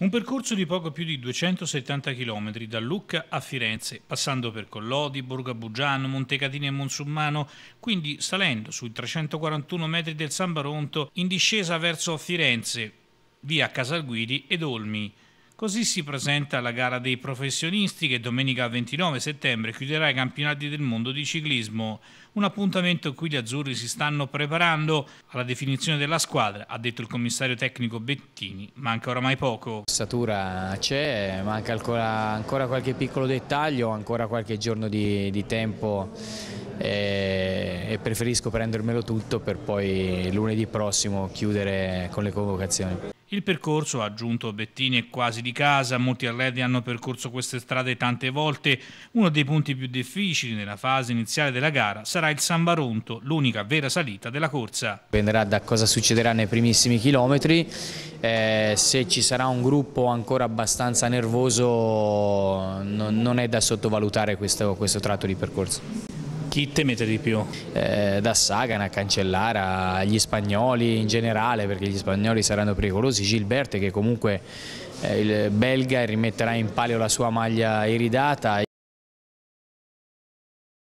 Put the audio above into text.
Un percorso di poco più di 270 km da Lucca a Firenze, passando per Collodi, Borgo Abugiano, Montecatini e Monsummano, quindi salendo sui 341 metri del San Baronto in discesa verso Firenze, via Casalguidi ed Olmi. Così si presenta la gara dei professionisti che domenica 29 settembre chiuderà i campionati del mondo di ciclismo. Un appuntamento in cui gli azzurri si stanno preparando alla definizione della squadra, ha detto il commissario tecnico Bettini. Manca oramai poco. Satura c'è, manca ancora, ancora, qualche piccolo dettaglio, ancora qualche giorno di, di tempo e, eh, e preferisco prendermelo tutto per poi lunedì prossimo chiudere con le convocazioni. Il percorso, ha aggiunto Bettini, è quasi di casa, molti atleti hanno percorso queste strade tante volte. Uno dei punti più difficili nella fase iniziale della gara sarà il San Baronto, l'unica vera salita della corsa. Dipenderà da cosa succederà nei primissimi chilometri, eh, se ci sarà un gruppo ancora abbastanza nervoso non, è da sottovalutare questo, questo tratto di percorso. Chi temete di più? Eh, da Sagan a Cancellara, agli spagnoli in generale, perché gli spagnoli saranno pericolosi, Gilberte che comunque eh, il belga rimetterà in palio la sua maglia iridata.